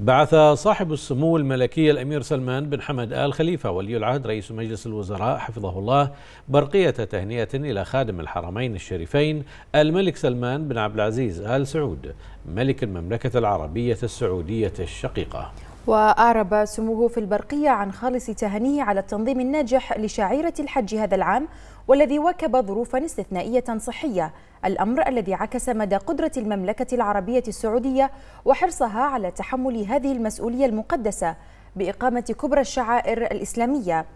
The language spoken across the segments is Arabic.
بعث صاحب السمو الملكي الأمير سلمان بن حمد آل خليفة ولي العهد رئيس مجلس الوزراء حفظه الله برقية تهنئة إلى خادم الحرمين الشريفين الملك سلمان بن عبد العزيز آل سعود ملك المملكة العربية السعودية الشقيقة وأعرب سموه في البرقية عن خالص تهنيه على التنظيم الناجح لشعيرة الحج هذا العام والذي واكب ظروفا استثنائية صحية الأمر الذي عكس مدى قدرة المملكة العربية السعودية وحرصها على تحمل هذه المسؤولية المقدسة بإقامة كبرى الشعائر الإسلامية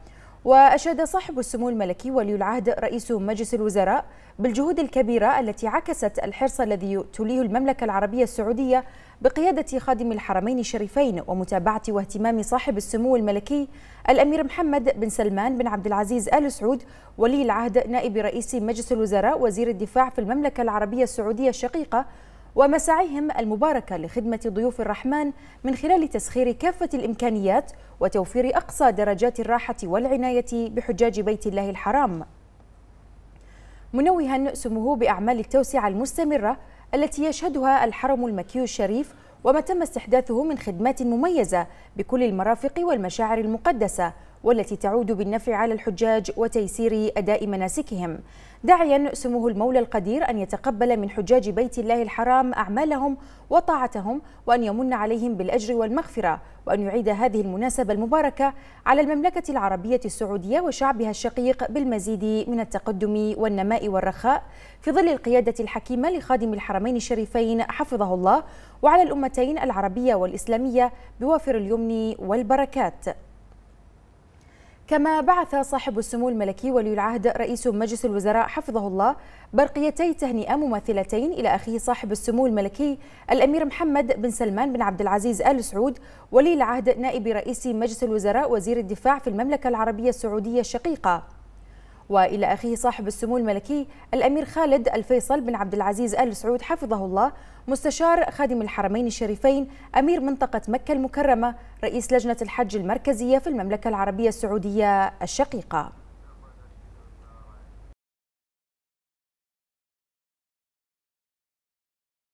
وأشاد صاحب السمو الملكي ولي العهد رئيس مجلس الوزراء بالجهود الكبيرة التي عكست الحرص الذي تليه المملكة العربية السعودية بقيادة خادم الحرمين الشريفين ومتابعة واهتمام صاحب السمو الملكي الأمير محمد بن سلمان بن عبد العزيز آل سعود ولي العهد نائب رئيس مجلس الوزراء وزير الدفاع في المملكة العربية السعودية الشقيقة ومساعيهم المباركة لخدمة ضيوف الرحمن من خلال تسخير كافة الإمكانيات وتوفير أقصى درجات الراحة والعناية بحجاج بيت الله الحرام منوها سموه بأعمال التوسعة المستمرة التي يشهدها الحرم المكي الشريف وما تم استحداثه من خدمات مميزة بكل المرافق والمشاعر المقدسة والتي تعود بالنفع على الحجاج وتيسير أداء مناسكهم داعيا سموه المولى القدير أن يتقبل من حجاج بيت الله الحرام أعمالهم وطاعتهم وأن يمن عليهم بالأجر والمغفرة وأن يعيد هذه المناسبة المباركة على المملكة العربية السعودية وشعبها الشقيق بالمزيد من التقدم والنماء والرخاء في ظل القيادة الحكيمة لخادم الحرمين الشريفين حفظه الله وعلى الأمتين العربية والإسلامية بوافر اليمن والبركات كما بعث صاحب السمو الملكي ولي العهد رئيس مجلس الوزراء حفظه الله برقيتي تهنئة مماثلتين إلى أخيه صاحب السمو الملكي الأمير محمد بن سلمان بن عبد العزيز آل سعود ولي العهد نائب رئيس مجلس الوزراء وزير الدفاع في المملكة العربية السعودية الشقيقة والى اخيه صاحب السمو الملكي الامير خالد الفيصل بن عبد العزيز ال سعود حفظه الله مستشار خادم الحرمين الشريفين امير منطقه مكه المكرمه رئيس لجنه الحج المركزيه في المملكه العربيه السعوديه الشقيقه